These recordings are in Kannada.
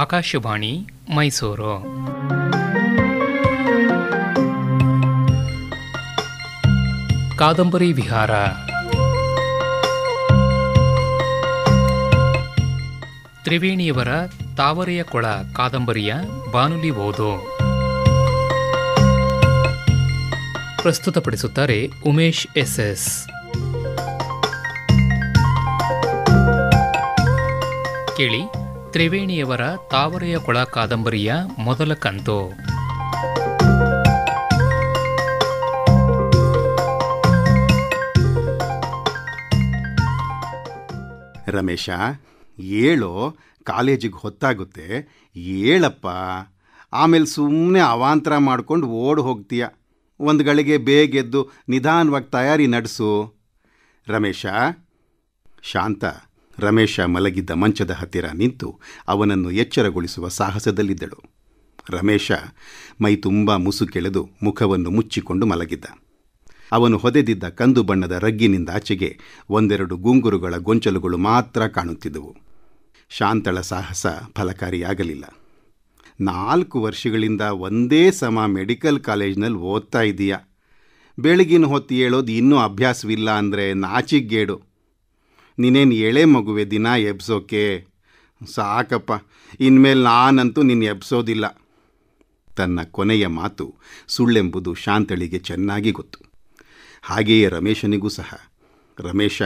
ಆಕಾಶವಾಣಿ ಮೈಸೂರು ಕಾದಂಬರಿ ವಿಹಾರ ತ್ರಿವೇಣಿಯವರ ತಾವರೆಯ ಕೊಳ ಕಾದಂಬರಿಯ ಬಾನುಲಿ ಓದು ಪ್ರಸ್ತುತಪಡಿಸುತ್ತಾರೆ ಉಮೇಶ್ ಎಸ್ ಎಸ್ ಕೇಳಿ ತ್ರಿವೇಣಿಯವರ ತಾವರೆಯ ಕೊಳ ಕಾದಂಬರಿಯ ಮೊದಲ ಕಂತು ರಮೇಶ ಏಳು ಕಾಲೇಜಿಗೆ ಹೊತ್ತಾಗುತ್ತೆ ಏಳಪ್ಪ ಆಮೇಲೆ ಸುಮ್ಮನೆ ಅವಾಂತರ ಮಾಡ್ಕೊಂಡು ಓಡ್ ಹೋಗ್ತೀಯ ಒಂದು ಗಳಿಗೆ ಬೇಗೆದ್ದು ನಿಧಾನವಾಗಿ ತಯಾರಿ ನಡೆಸು ರಮೇಶ ಶಾಂತ ರಮೇಶ ಮಲಗಿದ್ದ ಮಂಚದ ಹತ್ತಿರ ನಿಂತು ಅವನನ್ನು ಎಚ್ಚರಗೊಳಿಸುವ ಸಾಹಸದಲ್ಲಿದ್ದಳು ರಮೇಶ ಮೈ ತುಂಬ ಮುಸುಕೆಳೆದು ಮುಖವನ್ನು ಮುಚ್ಚಿಕೊಂಡು ಮಲಗಿದ್ದ ಅವನು ಹೊದೆದಿದ್ದ ಕಂದು ಬಣ್ಣದ ರಗ್ಗಿನಿಂದ ಆಚೆಗೆ ಒಂದೆರಡು ಗುಂಗುರುಗಳ ಗೊಂಚಲುಗಳು ಮಾತ್ರ ಕಾಣುತ್ತಿದ್ದವು ಶಾಂತಳ ಸಾಹಸ ಫಲಕಾರಿಯಾಗಲಿಲ್ಲ ನಾಲ್ಕು ವರ್ಷಗಳಿಂದ ಒಂದೇ ಸಮ ಮೆಡಿಕಲ್ ಕಾಲೇಜ್ನಲ್ಲಿ ಓದ್ತಾ ಇದೀಯಾ ಬೆಳಗಿನ ಹೊತ್ತಿ ಹೇಳೋದು ಇನ್ನೂ ಅಭ್ಯಾಸವಿಲ್ಲ ಅಂದರೆ ನಾಚಿಗೇಡು ನೀನೇನು ಎಳೆ ಮಗುವೆ ದಿನ ಎಬ್ಸೋಕೆ ಸಾಕಪ್ಪ ಇನ್ಮೇಲೆ ನಾನಂತೂ ನಿನ್ನ ಎಬ್ಸೋದಿಲ್ಲ ತನ್ನ ಕೊನೆಯ ಮಾತು ಸುಳ್ಳೆಂಬುದು ಶಾಂತಳಿಗೆ ಚೆನ್ನಾಗಿ ಗೊತ್ತು ಹಾಗೆಯೇ ರಮೇಶನಿಗೂ ಸಹ ರಮೇಶ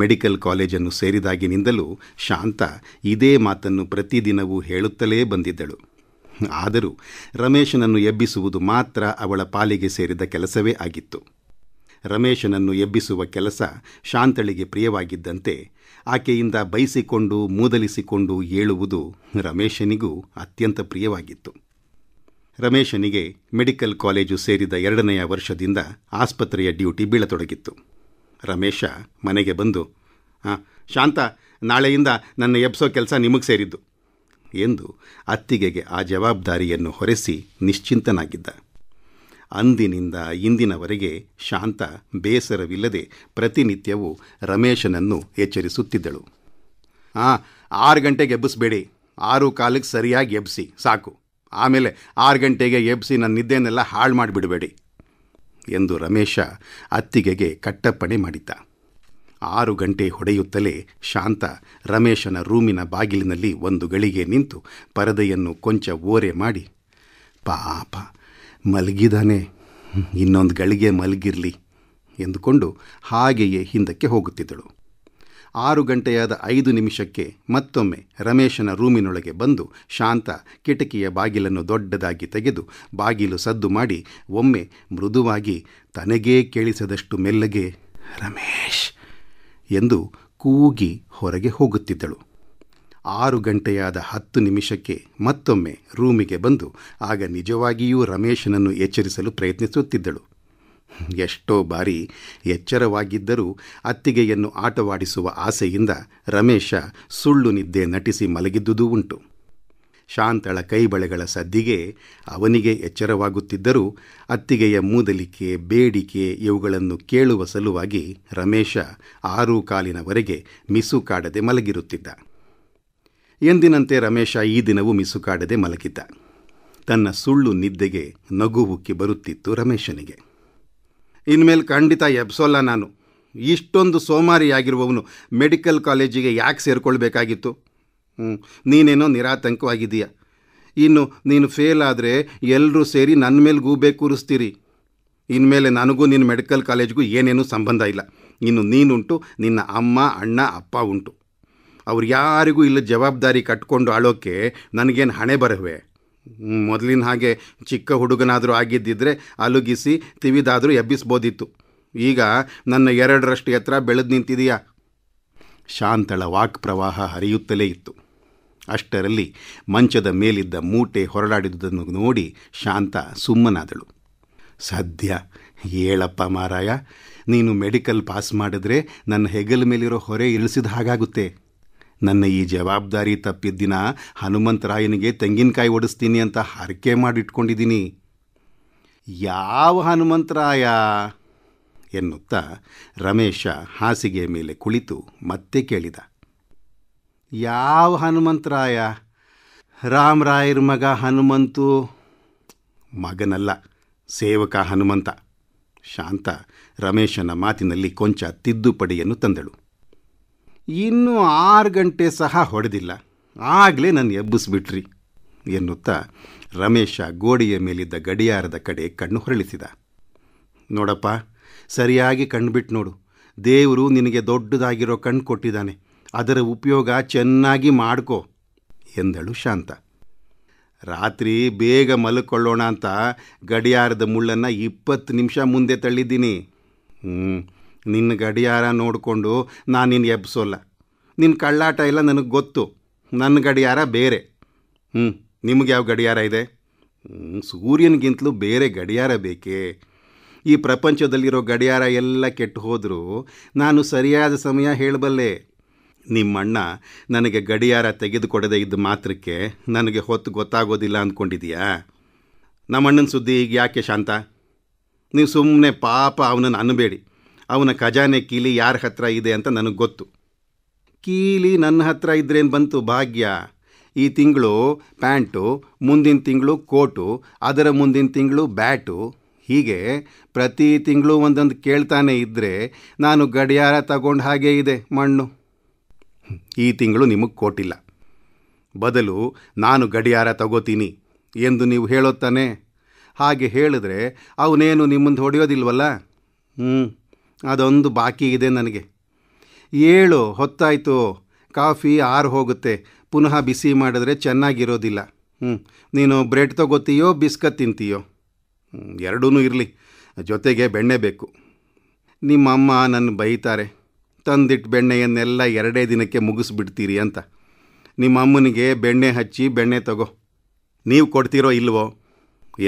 ಮೆಡಿಕಲ್ ಕಾಲೇಜನ್ನು ಸೇರಿದಾಗಿನಿಂದಲೂ ಶಾಂತ ಇದೇ ಮಾತನ್ನು ಪ್ರತಿದಿನವೂ ಹೇಳುತ್ತಲೇ ಬಂದಿದ್ದಳು ಆದರೂ ರಮೇಶನನ್ನು ಎಬ್ಬಿಸುವುದು ಮಾತ್ರ ಅವಳ ಪಾಲಿಗೆ ಸೇರಿದ ಕೆಲಸವೇ ಆಗಿತ್ತು ರಮೇಶನನ್ನು ಎಬ್ಬಿಸುವ ಕೆಲಸ ಶಾಂತಳಿಗೆ ಪ್ರಿಯವಾಗಿದ್ದಂತೆ ಆಕೆಯಿಂದ ಬೈಸಿಕೊಂಡು ಮೂದಲಿಸಿಕೊಂಡು ಏಳುವುದು ರಮೇಶನಿಗೂ ಅತ್ಯಂತ ಪ್ರಿಯವಾಗಿತ್ತು ರಮೇಶನಿಗೆ ಮೆಡಿಕಲ್ ಕಾಲೇಜು ಸೇರಿದ ಎರಡನೆಯ ವರ್ಷದಿಂದ ಆಸ್ಪತ್ರೆಯ ಡ್ಯೂಟಿ ಬೀಳತೊಡಗಿತ್ತು ರಮೇಶ ಮನೆಗೆ ಬಂದು ಶಾಂತ ನಾಳೆಯಿಂದ ನನ್ನ ಎಬ್ಸೋ ಕೆಲಸ ನಿಮಗೆ ಸೇರಿದ್ದು ಎಂದು ಅತ್ತಿಗೆಗೆ ಆ ಜವಾಬ್ದಾರಿಯನ್ನು ಹೊರೆಸಿ ನಿಶ್ಚಿಂತನಾಗಿದ್ದ ಅಂದಿನಿಂದ ಇಂದಿನವರೆಗೆ ಶಾಂತ ಬೇಸರವಿಲ್ಲದೆ ಪ್ರತಿನಿತ್ಯವೂ ರಮೇಶನನ್ನು ಎಚ್ಚರಿಸುತ್ತಿದ್ದಳು ಹಾಂ ಆರು ಗಂಟೆಗೆ ಎಬ್ಬಿಸ್ಬೇಡಿ ಆರು ಕಾಲಕ್ಕೆ ಸರಿಯಾಗಿ ಎಬ್ಬಿಸಿ ಸಾಕು ಆಮೇಲೆ ಆರು ಗಂಟೆಗೆ ಎಬ್ಬಿಸಿ ನನ್ನ ಹಾಳು ಮಾಡಿಬಿಡಬೇಡಿ ಎಂದು ರಮೇಶ ಅತ್ತಿಗೆಗೆ ಕಟ್ಟಪ್ಪಣೆ ಮಾಡಿದ್ದ ಆರು ಗಂಟೆ ಹೊಡೆಯುತ್ತಲೇ ಶಾಂತ ರಮೇಶನ ರೂಮಿನ ಬಾಗಿಲಿನಲ್ಲಿ ಒಂದು ಗಳಿಗೆ ನಿಂತು ಪರದೆಯನ್ನು ಕೊಂಚ ಓರೆ ಮಾಡಿ ಪಾಪ ಮಲಗಿದಾನೆ ಇನ್ನೊಂದು ಗಳಿಗೆ ಮಲಗಿರಲಿ ಎಂದುಕೊಂಡು ಹಾಗೆಯೇ ಹಿಂದಕ್ಕೆ ಹೋಗುತ್ತಿದ್ದಳು ಆರು ಗಂಟೆಯಾದ ಐದು ನಿಮಿಷಕ್ಕೆ ಮತ್ತೊಮ್ಮೆ ರಮೇಶನ ರೂಮಿನೊಳಗೆ ಬಂದು ಶಾಂತ ಕಿಟಕಿಯ ಬಾಗಿಲನ್ನು ದೊಡ್ಡದಾಗಿ ತೆಗೆದು ಬಾಗಿಲು ಸದ್ದು ಮಾಡಿ ಒಮ್ಮೆ ಮೃದುವಾಗಿ ತನಗೇ ಕೇಳಿಸದಷ್ಟು ಮೆಲ್ಲಗೆ ರಮೇಶ್ ಎಂದು ಕೂಗಿ ಹೊರಗೆ ಹೋಗುತ್ತಿದ್ದಳು ಆರು ಗಂಟೆಯಾದ ಹತ್ತು ನಿಮಿಷಕ್ಕೆ ಮತ್ತೊಮ್ಮೆ ರೂಮಿಗೆ ಬಂದು ಆಗ ನಿಜವಾಗಿಯೂ ರಮೇಶನನ್ನು ಎಚ್ಚರಿಸಲು ಪ್ರಯತ್ನಿಸುತ್ತಿದ್ದಳು ಎಷ್ಟೋ ಬಾರಿ ಎಚ್ಚರವಾಗಿದ್ದರೂ ಅತ್ತಿಗೆಯನ್ನು ಆಟವಾಡಿಸುವ ಆಸೆಯಿಂದ ರಮೇಶ ಸುಳ್ಳು ನಿದ್ದೆ ನಟಿಸಿ ಮಲಗಿದ್ದುದೂ ಉಂಟು ಶಾಂತಳ ಕೈಬಳೆಗಳ ಸದ್ದಿಗೆ ಅವನಿಗೆ ಎಚ್ಚರವಾಗುತ್ತಿದ್ದರೂ ಅತ್ತಿಗೆಯ ಮೂದಲಿಕೆ ಬೇಡಿಕೆ ಇವುಗಳನ್ನು ಕೇಳುವ ಸಲುವಾಗಿ ರಮೇಶ ಆರು ಕಾಲಿನವರೆಗೆ ಮಿಸು ಕಾಡದೆ ಮಲಗಿರುತ್ತಿದ್ದ ಎಂದಿನಂತೆ ರಮೇಶ ಈ ದಿನವೂ ಮಿಸುಕಾಡದೆ ಮಲಗಿದ್ದ ತನ್ನ ಸುಳ್ಳು ನಿದ್ದೆಗೆ ನಗುವುಕ್ಕಿ ಬರುತ್ತಿತ್ತು ರಮೇಶನಿಗೆ ಇನ್ಮೇಲೆ ಖಂಡಿತ ಎಬ್ಸೋಲ್ಲ ನಾನು ಇಷ್ಟೊಂದು ಸೋಮಾರಿಯಾಗಿರುವವನು ಮೆಡಿಕಲ್ ಕಾಲೇಜಿಗೆ ಯಾಕೆ ಸೇರಿಕೊಳ್ಬೇಕಾಗಿತ್ತು ನೀನೇನೋ ನಿರಾತಂಕವಾಗಿದ್ದೀಯ ಇನ್ನು ನೀನು ಫೇಲ್ ಆದರೆ ಎಲ್ಲರೂ ಸೇರಿ ನನ್ನ ಮೇಲೆ ಗೂಬೆ ಕೂರಿಸ್ತೀರಿ ಇನ್ಮೇಲೆ ನನಗೂ ನಿನ್ನ ಮೆಡಿಕಲ್ ಕಾಲೇಜ್ಗೂ ಏನೇನೂ ಸಂಬಂಧ ಇಲ್ಲ ಇನ್ನು ನೀನುಂಟು ನಿನ್ನ ಅಮ್ಮ ಅಣ್ಣ ಅಪ್ಪ ಉಂಟು ಅವ್ರು ಯಾರಿಗೂ ಇಲ್ಲ ಜವಾಬ್ದಾರಿ ಕಟ್ಕೊಂಡು ಆಳೋಕ್ಕೆ ನನಗೇನು ಹಣೆ ಬರವೆ ಮೊದಲಿನ ಹಾಗೆ ಚಿಕ್ಕ ಹುಡುಗನಾದರೂ ಆಗಿದ್ದಿದ್ರೆ ಅಲುಗಿಸಿ ತಿವಿದಾದರೂ ಎಬ್ಬಿಸ್ಬೋದಿತ್ತು ಈಗ ನನ್ನ ಎರಡರಷ್ಟು ಎತ್ತರ ಬೆಳೆದು ನಿಂತಿದೆಯಾ ಶಾಂತಳ ವಾಕ್ ಪ್ರವಾಹ ಹರಿಯುತ್ತಲೇ ಇತ್ತು ಅಷ್ಟರಲ್ಲಿ ಮಂಚದ ಮೇಲಿದ್ದ ಮೂಟೆ ಹೊರಡಾಡಿದ್ದುದನ್ನು ನೋಡಿ ಶಾಂತ ಸುಮ್ಮನಾದಳು ಸದ್ಯ ಹೇಳಪ್ಪ ಮಾರಾಯ ನೀನು ಮೆಡಿಕಲ್ ಪಾಸ್ ಮಾಡಿದ್ರೆ ನನ್ನ ಹೆಗಲ ಮೇಲಿರೋ ಹೊರೆ ಇಳಿಸಿದ ಹಾಗಾಗುತ್ತೆ ನನ್ನ ಈ ಜವಾಬ್ದಾರಿ ತಪ್ಪಿದ್ದಿನ ಹನುಮಂತರಾಯನಿಗೆ ತೆಂಗಿನಕಾಯಿ ಒಡಿಸ್ತೀನಿ ಅಂತ ಹರಕೆ ಮಾಡಿಟ್ಕೊಂಡಿದ್ದೀನಿ ಯಾವ ಹನುಮಂತರಾಯ ಎನ್ನುತ್ತಾ ರಮೇಶ ಹಾಸಿಗೆ ಮೇಲೆ ಕುಳಿತು ಮತ್ತೆ ಕೇಳಿದ ಯಾವ ಹನುಮಂತರಾಯ ರಾಮರಾಯರ ಮಗ ಹನುಮಂತು ಮಗನಲ್ಲ ಸೇವಕ ಹನುಮಂತ ಶಾಂತ ರಮೇಶನ ಮಾತಿನಲ್ಲಿ ಕೊಂಚ ತಿದ್ದುಪಡಿಯನ್ನು ತಂದಳು ಇನ್ನೂ ಆರು ಗಂಟೆ ಸಹ ಹೊಡೆದಿಲ್ಲ ಆಗಲೇ ನಾನು ಎಬ್ಬಿಸ್ಬಿಟ್ರಿ ಎನ್ನುತ್ತಾ ರಮೇಶ ಗೋಡೆಯ ಮೇಲಿದ್ದ ಗಡಿಯಾರದ ಕಡೆ ಕಣ್ಣು ಹೊರಳಿಸಿದ ನೋಡಪ್ಪ ಸರಿಯಾಗಿ ಕಣ್ಬಿಟ್ಟು ನೋಡು ದೇವರು ನಿನಗೆ ದೊಡ್ಡದಾಗಿರೋ ಕಣ್ಣು ಕೊಟ್ಟಿದ್ದಾನೆ ಅದರ ಉಪಯೋಗ ಚೆನ್ನಾಗಿ ಮಾಡ್ಕೋ ಎಂದಳು ಶಾಂತ ರಾತ್ರಿ ಬೇಗ ಮಲಕೊಳ್ಳೋಣ ಅಂತ ಗಡಿಯಾರದ ಮುಳ್ಳನ್ನು ಇಪ್ಪತ್ತು ನಿಮಿಷ ಮುಂದೆ ತಳ್ಳಿದ್ದೀನಿ ಹ್ಞೂ ನಿನ್ನ ಗಡಿಯಾರ ನೋಡಿಕೊಂಡು ನಾನು ನಿನ್ನ ಎಬ್ಸೋಲ್ಲ ನಿನ್ನ ಕಳ್ಳಾಟ ಎಲ್ಲ ನನಗೆ ಗೊತ್ತು ನನ್ನ ಗಡಿಯಾರ ಬೇರೆ ಹ್ಞೂ ನಿಮಗೆ ಯಾವ ಗಡಿಯಾರ ಇದೆ ಸೂರ್ಯನಿಗಿಂತಲೂ ಬೇರೆ ಗಡಿಯಾರ ಬೇಕೇ ಈ ಪ್ರಪಂಚದಲ್ಲಿರೋ ಗಡಿಯಾರ ಎಲ್ಲ ಕೆಟ್ಟು ಹೋದರೂ ನಾನು ಸರಿಯಾದ ಸಮಯ ಹೇಳಬಲ್ಲೆ ನಿಮ್ಮಣ್ಣ ನನಗೆ ಗಡಿಯಾರ ತೆಗೆದುಕೊಡದೆ ಇದ್ದ ಮಾತ್ರಕ್ಕೆ ನನಗೆ ಹೊತ್ತು ಗೊತ್ತಾಗೋದಿಲ್ಲ ಅಂದ್ಕೊಂಡಿದೀಯಾ ನಮ್ಮಣ್ಣನ ಸುದ್ದಿ ಈಗ ಯಾಕೆ ಶಾಂತ ನೀವು ಸುಮ್ಮನೆ ಪಾಪ ಅವನನ್ನು ಅನ್ನಬೇಡಿ ಅವನ ಖಜಾನೆ ಕೀಲಿ ಯಾರ ಹತ್ರ ಇದೆ ಅಂತ ನನಗೆ ಗೊತ್ತು ಕೀಲಿ ನನ್ನ ಹತ್ರ ಇದ್ರೇನು ಬಂತು ಭಾಗ್ಯ ಈ ತಿಂಗಳು ಪ್ಯಾಂಟು ಮುಂದಿನ ತಿಂಗಳು ಕೋಟು ಅದರ ಮುಂದಿನ ತಿಂಗಳು ಬ್ಯಾಟು ಹೀಗೆ ಪ್ರತಿ ತಿಂಗಳು ಒಂದೊಂದು ಕೇಳ್ತಾನೆ ಇದ್ದರೆ ನಾನು ಗಡಿಯಾರ ತಗೊಂಡು ಹಾಗೆ ಇದೆ ಮಣ್ಣು ಈ ತಿಂಗಳು ನಿಮಗೆ ಕೊಟ್ಟಿಲ್ಲ ಬದಲು ನಾನು ಗಡಿಯಾರ ತಗೋತೀನಿ ಎಂದು ನೀವು ಹೇಳೋತ್ತಾನೆ ಹಾಗೆ ಹೇಳಿದ್ರೆ ಅವನೇನು ನಿಮ್ಮಂದು ಹೊಡೆಯೋದಿಲ್ವಲ್ಲ ಹ್ಞೂ ಅದೊಂದು ಬಾಕಿ ಇದೆ ನನಗೆ ಏಳು ಹೊತ್ತಾಯಿತು ಕಾಫಿ ಆರು ಹೋಗುತ್ತೆ ಪುನಃ ಬಿಸಿ ಮಾಡಿದ್ರೆ ಚೆನ್ನಾಗಿರೋದಿಲ್ಲ ಹ್ಞೂ ನೀನು ಬ್ರೆಡ್ ತಗೋತೀಯೋ ಬಿಸ್ಕತ್ ತಿಂತೀಯೋ ಎರಡೂ ಇರಲಿ ಜೊತೆಗೆ ಬೆಣ್ಣೆ ಬೇಕು ನಿಮ್ಮಮ್ಮ ನನ್ನ ಬೈತಾರೆ ತಂದಿಟ್ಟು ಬೆಣ್ಣೆಯನ್ನೆಲ್ಲ ಎರಡೇ ದಿನಕ್ಕೆ ಮುಗಿಸ್ಬಿಡ್ತೀರಿ ಅಂತ ನಿಮ್ಮ ಅಮ್ಮನಿಗೆ ಬೆಣ್ಣೆ ಹಚ್ಚಿ ಬೆಣ್ಣೆ ತಗೋ ನೀವು ಕೊಡ್ತೀರೋ ಇಲ್ವೋ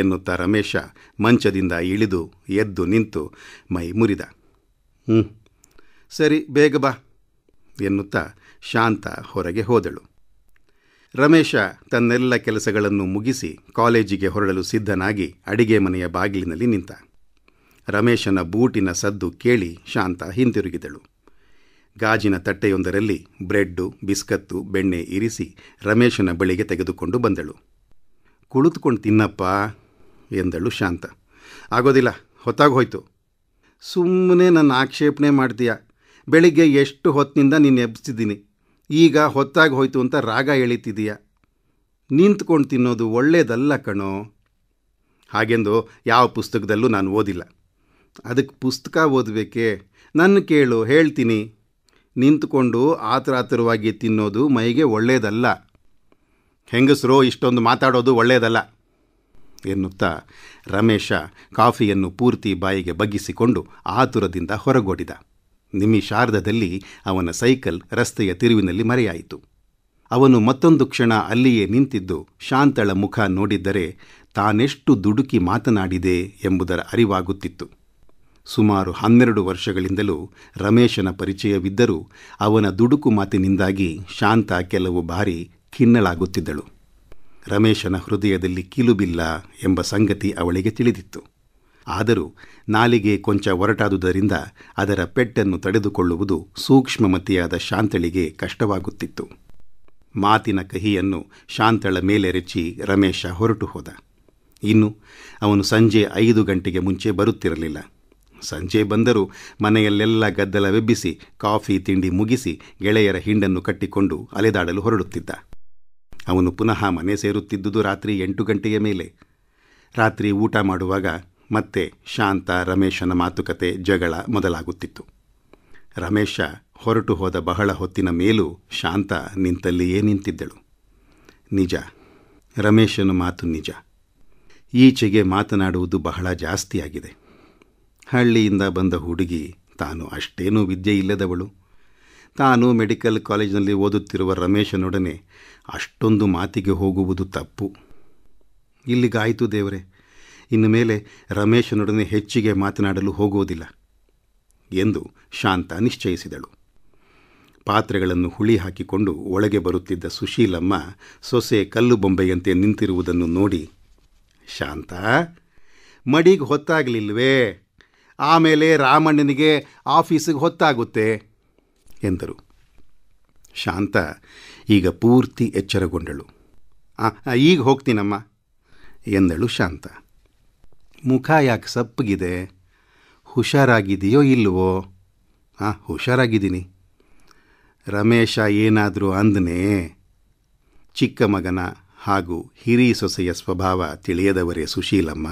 ಎನ್ನುತ್ತಾ ರಮೇಶ ಮಂಚದಿಂದ ಇಳಿದು ಎದ್ದು ನಿಂತು ಮೈ ಮುರಿದ ಹ್ಞೂ ಸರಿ ಬೇಗ ಬಾ ಎನ್ನುತ್ತಾ ಶಾಂತ ಹೊರಗೆ ಹೋದಳು ರಮೇಶ ತನ್ನೆಲ್ಲ ಕೆಲಸಗಳನ್ನು ಮುಗಿಸಿ ಕಾಲೇಜಿಗೆ ಹೊರಡಲು ಸಿದ್ಧನಾಗಿ ಅಡಿಗೆ ಮನೆಯ ಬಾಗಿಲಿನಲ್ಲಿ ನಿಂತ ರಮೇಶನ ಬೂಟಿನ ಸದ್ದು ಕೇಳಿ ಶಾಂತ ಹಿಂತಿರುಗಿದಳು ಗಾಜಿನ ತಟ್ಟೆಯೊಂದರಲ್ಲಿ ಬ್ರೆಡ್ಡು ಬಿಸ್ಕತ್ತು ಬೆಣ್ಣೆ ಇರಿಸಿ ರಮೇಶನ ಬಳಿಗೆ ತೆಗೆದುಕೊಂಡು ಬಂದಳು ಕುಳಿತುಕೊಂಡು ತಿನ್ನಪ್ಪ ಎಂದಳು ಶಾಂತ ಆಗೋದಿಲ್ಲ ಹೊತ್ತಾಗೋಯ್ತು ಸುಮ್ಮನೆ ನನ್ನ ಆಕ್ಷೇಪಣೆ ಮಾಡ್ತೀಯ ಬೆಳಿಗ್ಗೆ ಎಷ್ಟು ಹೊತ್ತಿನಿಂದ ನೀನು ಎಬ್ಸಿದ್ದೀನಿ ಈಗ ಹೊತ್ತಾಗಿ ಹೋಯ್ತು ಅಂತ ರಾಗ ಎಳಿತಿದೀಯ ನಿಂತ್ಕೊಂಡು ತಿನ್ನೋದು ಒಳ್ಳೇದಲ್ಲ ಕಣೋ ಹಾಗೆಂದು ಯಾವ ಪುಸ್ತಕದಲ್ಲೂ ನಾನು ಓದಿಲ್ಲ ಅದಕ್ಕೆ ಪುಸ್ತಕ ಓದಬೇಕೆ ನನ್ನ ಕೇಳು ಹೇಳ್ತೀನಿ ನಿಂತ್ಕೊಂಡು ಆತರಾತರವಾಗಿ ತಿನ್ನೋದು ಮೈಗೆ ಒಳ್ಳೆಯದಲ್ಲ ಹೆಂಗಸರು ಇಷ್ಟೊಂದು ಮಾತಾಡೋದು ಒಳ್ಳೆಯದಲ್ಲ ಎನ್ನುತ್ತಾ ರಮೇಶ ಕಾಫಿಯನ್ನು ಪೂರ್ತಿ ಬಾಯಿಗೆ ಬಗ್ಗಿಸಿಕೊಂಡು ಆತುರದಿಂದ ಹೊರಗೋಡಿದ ನಿಮಿಷಾರ್ಧದಲ್ಲಿ ಅವನ ಸೈಕಲ್ ರಸ್ತೆಯ ತಿರುವಿನಲ್ಲಿ ಮರೆಯಾಯಿತು ಅವನು ಮತ್ತೊಂದು ಕ್ಷಣ ಅಲ್ಲಿಯೇ ನಿಂತಿದ್ದು ಶಾಂತಳ ಮುಖ ನೋಡಿದ್ದರೆ ತಾನೆಷ್ಟು ದುಡುಕಿ ಮಾತನಾಡಿದೆ ಎಂಬುದರ ಅರಿವಾಗುತ್ತಿತ್ತು ಸುಮಾರು ಹನ್ನೆರಡು ವರ್ಷಗಳಿಂದಲೂ ರಮೇಶನ ಪರಿಚಯವಿದ್ದರೂ ಅವನ ದುಡುಕು ಮಾತಿನಿಂದಾಗಿ ಶಾಂತ ಕೆಲವು ಬಾರಿ ಖಿನ್ನಳಾಗುತ್ತಿದ್ದಳು ರಮೇಶನ ಹೃದಯದಲ್ಲಿ ಕಿಲುಬಿಲ್ಲ ಎಂಬ ಸಂಗತಿ ಅವಳಿಗೆ ತಿಳಿದಿತ್ತು ಆದರೂ ನಾಲಿಗೆ ಕೊಂಚ ಒರಟಾದುದರಿಂದ ಅದರ ಪೆಟ್ಟನ್ನು ತಡೆದುಕೊಳ್ಳುವುದು ಸೂಕ್ಷ್ಮಮತಿಯಾದ ಶಾಂತಳಿಗೆ ಕಷ್ಟವಾಗುತ್ತಿತ್ತು ಮಾತಿನ ಕಹಿಯನ್ನು ಶಾಂತಳ ರೆಚ್ಚಿ ರಮೇಶ ಹೊರಟು ಹೋದ ಇನ್ನು ಅವನು ಸಂಜೆ ಐದು ಗಂಟೆಗೆ ಮುಂಚೆ ಬರುತ್ತಿರಲಿಲ್ಲ ಸಂಜೆ ಬಂದರೂ ಮನೆಯಲ್ಲೆಲ್ಲ ಗದ್ದಲವೆಬ್ಬಿಸಿ ಕಾಫಿ ತಿಂಡಿ ಮುಗಿಸಿ ಗೆಳೆಯರ ಹಿಂಡನ್ನು ಕಟ್ಟಿಕೊಂಡು ಅಲೆದಾಡಲು ಹೊರಡುತ್ತಿದ್ದ ಅವನು ಪುನಃ ಮನೆ ಸೇರುತ್ತಿದ್ದುದು ರಾತ್ರಿ ಎಂಟು ಗಂಟೆಯ ಮೇಲೆ ರಾತ್ರಿ ಊಟ ಮಾಡುವಾಗ ಮತ್ತೆ ಶಾಂತ ರಮೇಶನ ಮಾತುಕತೆ ಜಗಳ ಮೊದಲಾಗುತ್ತಿತ್ತು ರಮೇಶ ಹೊರಟು ಹೋದ ಬಹಳ ಹೊತ್ತಿನ ಮೇಲೂ ಶಾಂತ ನಿಂತಲ್ಲಿಯೇ ನಿಂತಿದ್ದಳು ನಿಜ ರಮೇಶನ ಮಾತು ನಿಜ ಈಚೆಗೆ ಮಾತನಾಡುವುದು ಬಹಳ ಜಾಸ್ತಿಯಾಗಿದೆ ಹಳ್ಳಿಯಿಂದ ಬಂದ ಹುಡುಗಿ ತಾನು ಅಷ್ಟೇನೂ ವಿದ್ಯೆ ಇಲ್ಲದವಳು ತಾನು ಮೆಡಿಕಲ್ ಕಾಲೇಜಿನಲ್ಲಿ ಓದುತ್ತಿರುವ ರಮೇಶನೊಡನೆ ಅಷ್ಟೊಂದು ಮಾತಿಗೆ ಹೋಗುವುದು ತಪ್ಪು ಇಲ್ಲಿಗಾಯಿತು ದೇವರೇ ಇನ್ನು ಮೇಲೆ ರಮೇಶನೊಡನೆ ಹೆಚ್ಚಿಗೆ ಮಾತನಾಡಲು ಹೋಗುವುದಿಲ್ಲ ಎಂದು ಶಾಂತ ನಿಶ್ಚಯಿಸಿದಳು ಪಾತ್ರೆಗಳನ್ನು ಹುಳಿ ಹಾಕಿಕೊಂಡು ಒಳಗೆ ಬರುತ್ತಿದ್ದ ಸುಶೀಲಮ್ಮ ಸೊಸೆ ಕಲ್ಲು ಬೊಂಬೆಯಂತೆ ನಿಂತಿರುವುದನ್ನು ನೋಡಿ ಶಾಂತ ಮಡಿಗೆ ಹೊತ್ತಾಗಲಿಲ್ವೇ ಆಮೇಲೆ ರಾಮಣ್ಣನಿಗೆ ಆಫೀಸಿಗೆ ಹೊತ್ತಾಗುತ್ತೆ ಎಂದರು ಶಾಂತ ಈಗ ಪೂರ್ತಿ ಎಚ್ಚರಗೊಂಡಳು ಈಗ ಹೋಗ್ತೀನಮ್ಮ ಎಂದಳು ಶಾಂತ ಮುಖ ಯಾಕೆ ಸಪ್ಪಗಿದೆ ಹುಷಾರಾಗಿದೆಯೋ ಇಲ್ಲವೋ ಹಾಂ ಹುಷಾರಾಗಿದ್ದೀನಿ ರಮೇಶ ಏನಾದರೂ ಅಂದನೇ ಚಿಕ್ಕ ಮಗನ ಹಾಗೂ ಹಿರಿ ಸೊಸೆಯ ಸ್ವಭಾವ ತಿಳಿಯದವರೇ ಸುಶೀಲಮ್ಮ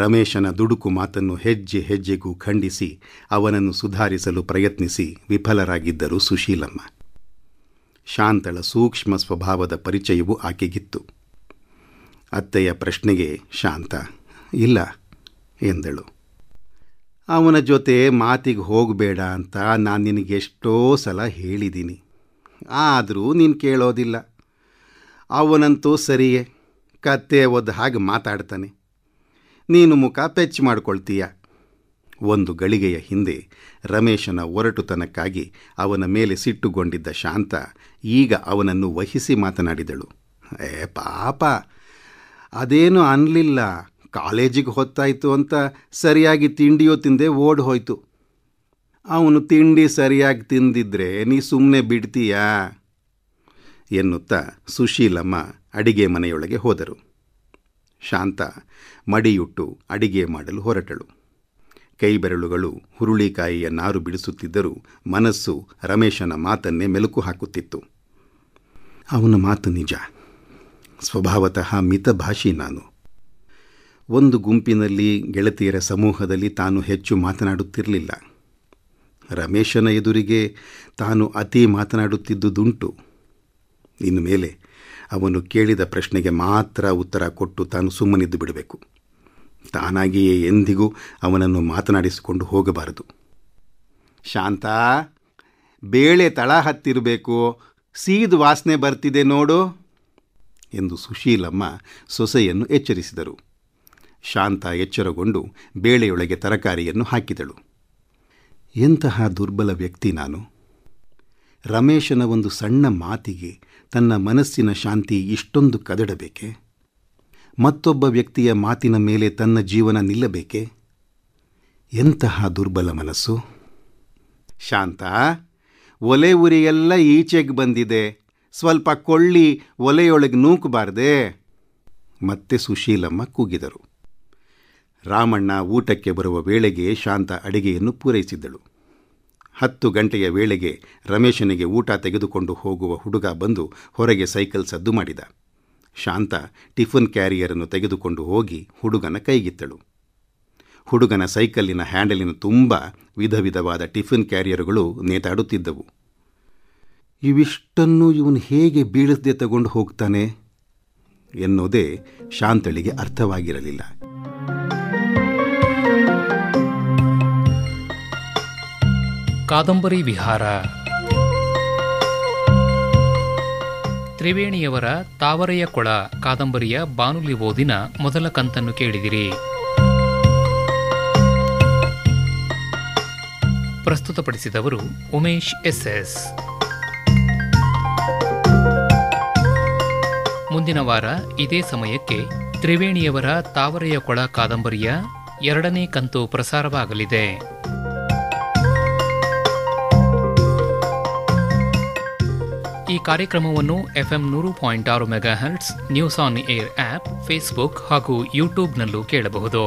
ರಮೇಶನ ದುಡುಕು ಮಾತನ್ನು ಹೆಜ್ಜೆ ಹೆಜ್ಜೆಗೂ ಖಂಡಿಸಿ ಅವನನ್ನು ಸುಧಾರಿಸಲು ಪ್ರಯತ್ನಿಸಿ ವಿಫಲರಾಗಿದ್ದರು ಸುಶೀಲಮ್ಮ ಶಾಂತಳ ಸೂಕ್ಷ್ಮ ಸ್ವಭಾವದ ಪರಿಚಯವೂ ಆಕೆಗಿತ್ತು ಅತ್ತೆಯ ಪ್ರಶ್ನೆಗೆ ಶಾಂತ ಇಲ್ಲ ಎಂದಳು ಅವನ ಜೊತೆ ಮಾತಿಗೆ ಹೋಗಬೇಡ ಅಂತ ನಾನು ನಿನಗೆಷ್ಟೋ ಸಲ ಹೇಳಿದ್ದೀನಿ ಆದರೂ ನೀನು ಕೇಳೋದಿಲ್ಲ ಅವನಂತೂ ಸರಿಯೇ ಕತ್ತೆ ಒದ್ದ ಹಾಗೆ ಮಾತಾಡ್ತಾನೆ ನೀನು ಮುಖ ಪೆಚ್ಚು ಮಾಡಿಕೊಳ್ತೀಯ ಒಂದು ಗಳಿಗೆಯ ಹಿಂದೆ ರಮೇಶನ ಒರಟುತನಕ್ಕಾಗಿ ಅವನ ಮೇಲೆ ಸಿಟ್ಟುಗೊಂಡಿದ್ದ ಶಾಂತ ಈಗ ಅವನನ್ನು ವಹಿಸಿ ಮಾತನಾಡಿದಳು ಏ ಪಾಪ ಅದೇನು ಅನ್ನಲಿಲ್ಲ ಕಾಲೇಜಿಗೆ ಹೊತ್ತಾಯಿತು ಅಂತ ಸರಿಯಾಗಿ ತಿಂಡಿಯೋ ತಿಂದೆ ಓಡ್ ಹೋಯ್ತು ಅವನು ತಿಂಡಿ ಸರಿಯಾಗಿ ತಿಂದಿದ್ರೆ ನೀ ಸುಮ್ಮನೆ ಬಿಡ್ತೀಯಾ ಎನ್ನುತ್ತಾ ಸುಶೀಲಮ್ಮ ಅಡಿಗೆ ಮನೆಯೊಳಗೆ ಹೋದರು ಶಾಂತ ಮಡಿಯುಟ್ಟು ಅಡಿಗೆ ಮಾಡಲು ಹೊರಟಳು ಬೆರಳುಗಳು ಹುರುಳಿಕಾಯಿಯ ನಾರು ಬಿಡಿಸುತ್ತಿದ್ದರೂ ಮನಸ್ಸು ರಮೇಶನ ಮಾತನ್ನೇ ಮೆಲುಕು ಹಾಕುತ್ತಿತ್ತು ಅವನ ಮಾತು ನಿಜ ಸ್ವಭಾವತಃ ಮಿತಭಾಷಿ ನಾನು ಒಂದು ಗುಂಪಿನಲ್ಲಿ ಗೆಳತಿಯರ ಸಮೂಹದಲ್ಲಿ ತಾನು ಹೆಚ್ಚು ಮಾತನಾಡುತ್ತಿರಲಿಲ್ಲ ರಮೇಶನ ಎದುರಿಗೆ ತಾನು ಅತಿ ಮಾತನಾಡುತ್ತಿದ್ದುದುಂಟು ಇನ್ನು ಮೇಲೆ ಅವನು ಕೇಳಿದ ಪ್ರಶ್ನೆಗೆ ಮಾತ್ರ ಉತ್ತರ ಕೊಟ್ಟು ತಾನು ಸುಮ್ಮನಿದ್ದು ಬಿಡಬೇಕು ತಾನಾಗಿಯೇ ಎಂದಿಗೂ ಅವನನ್ನು ಮಾತನಾಡಿಸಿಕೊಂಡು ಹೋಗಬಾರದು ಶಾಂತ ಬೇಳೆ ತಳ ಹತ್ತಿರಬೇಕು ಸೀದು ವಾಸನೆ ಬರ್ತಿದೆ ನೋಡು ಎಂದು ಸುಶೀಲಮ್ಮ ಸೊಸೆಯನ್ನು ಎಚ್ಚರಿಸಿದರು ಶಾಂತ ಎಚ್ಚರಗೊಂಡು ಬೇಳೆಯೊಳಗೆ ತರಕಾರಿಯನ್ನು ಹಾಕಿದಳು ಎಂತಹ ದುರ್ಬಲ ವ್ಯಕ್ತಿ ನಾನು ರಮೇಶನ ಒಂದು ಸಣ್ಣ ಮಾತಿಗೆ ತನ್ನ ಮನಸ್ಸಿನ ಶಾಂತಿ ಇಷ್ಟೊಂದು ಕದಡಬೇಕೆ ಮತ್ತೊಬ್ಬ ವ್ಯಕ್ತಿಯ ಮಾತಿನ ಮೇಲೆ ತನ್ನ ಜೀವನ ನಿಲ್ಲಬೇಕೆ ಎಂತಹ ದುರ್ಬಲ ಮನಸ್ಸು ಶಾಂತ ಒಲೆ ಉರಿಯೆಲ್ಲ ಈಚೆಗೆ ಬಂದಿದೆ ಸ್ವಲ್ಪ ಕೊಳ್ಳಿ ಒಲೆಯೊಳಗೆ ನೂಕಬಾರ್ದೆ ಮತ್ತೆ ಸುಶೀಲಮ್ಮ ಕೂಗಿದರು ರಾಮಣ್ಣ ಊಟಕ್ಕೆ ಬರುವ ವೇಳೆಗೆ ಶಾಂತ ಅಡಿಗೆಯನ್ನು ಪೂರೈಸಿದ್ದಳು ಹತ್ತು ಗಂಟೆಯ ವೇಳೆಗೆ ರಮೇಶನಿಗೆ ಊಟ ತೆಗೆದುಕೊಂಡು ಹೋಗುವ ಹುಡುಗ ಬಂದು ಹೊರಗೆ ಸೈಕಲ್ ಸದ್ದು ಮಾಡಿದ ಶಾಂತ ಟಿಫನ್ ಕ್ಯಾರಿಯರನ್ನು ತೆಗೆದುಕೊಂಡು ಹೋಗಿ ಹುಡುಗನ ಕೈಗಿತ್ತಳು ಹುಡುಗನ ಸೈಕಲ್ಲಿನ ಹ್ಯಾಂಡಲಿನ ತುಂಬ ವಿಧ ವಿಧವಾದ ಟಿಫಿನ್ ಕ್ಯಾರಿಯರ್ಗಳು ನೇತಾಡುತ್ತಿದ್ದವು ಇವಿಷ್ಟನ್ನು ಇವನು ಹೇಗೆ ಬೀಳಿಸದೆ ತಗೊಂಡು ಹೋಗ್ತಾನೆ ಎನ್ನುವುದೇ ಶಾಂತಳಿಗೆ ಅರ್ಥವಾಗಿರಲಿಲ್ಲ ಕಾದಂಬರಿ ವಿಹಾರ ತ್ರಿವೇಣಿಯವರ ತಾವರೆಯ ಕೊಳ ಕಾದಂಬರಿಯ ಬಾನುಲಿ ಓದಿನ ಮೊದಲ ಕಂತನ್ನು ಕೇಳಿದಿರಿ ಪ್ರಸ್ತುತಪಡಿಸಿದವರು ಉಮೇಶ್ ಎಸ್ ಎಸ್ ಮುಂದಿನ ವಾರ ಇದೇ ಸಮಯಕ್ಕೆ ತ್ರಿವೇಣಿಯವರ ತಾವರೆಯ ಕೊಳ ಕಾದಂಬರಿಯ ಎರಡನೇ ಕಂತು ಪ್ರಸಾರವಾಗಲಿದೆ ಈ ಕಾರ್ಯಕ್ರಮವನ್ನು ಎಫ್ಎಂ ನೂರು ಪಾಯಿಂಟ್ ಆರು mega news on air app Facebook ಹಾಗೂ ಯೂಟ್ಯೂಬ್ನಲ್ಲೂ ಕೇಳಬಹುದು